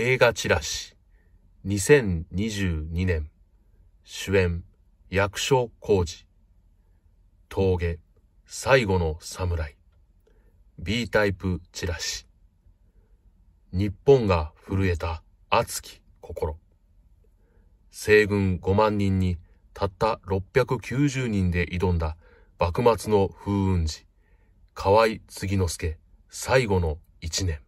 映画チラシ2022年主演役所広司峠最後の侍 B タイプチラシ日本が震えた熱き心西軍5万人にたった690人で挑んだ幕末の風雲児河合次之助最後の一年